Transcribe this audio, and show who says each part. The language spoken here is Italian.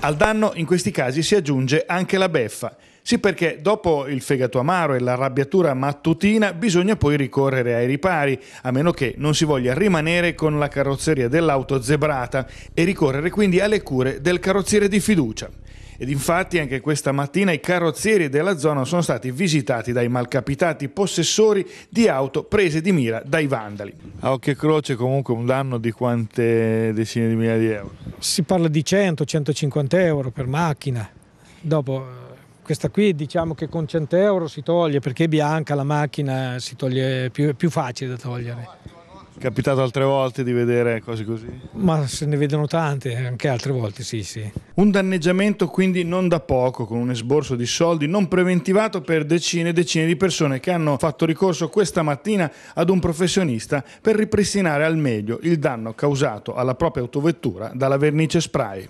Speaker 1: Al danno in questi casi si aggiunge anche la beffa. Sì perché dopo il fegato amaro e l'arrabbiatura mattutina bisogna poi ricorrere ai ripari, a meno che non si voglia rimanere con la carrozzeria dell'auto zebrata e ricorrere quindi alle cure del carrozziere di fiducia. Ed infatti anche questa mattina i carrozzieri della zona sono stati visitati dai malcapitati possessori di auto prese di mira dai vandali. A occhio e croce comunque un danno di quante decine di migliaia di euro?
Speaker 2: Si parla di 100-150 euro per macchina. Dopo eh, questa qui diciamo che con 100 euro si toglie perché è bianca la macchina, si toglie più, è più facile da togliere
Speaker 1: capitato altre volte di vedere cose così?
Speaker 2: Ma se ne vedono tante, anche altre volte, sì, sì. Un danneggiamento
Speaker 1: quindi non da poco, con un esborso di soldi non preventivato per decine e decine di persone che hanno fatto ricorso questa mattina ad un professionista per ripristinare al meglio il danno causato alla propria autovettura dalla vernice spray.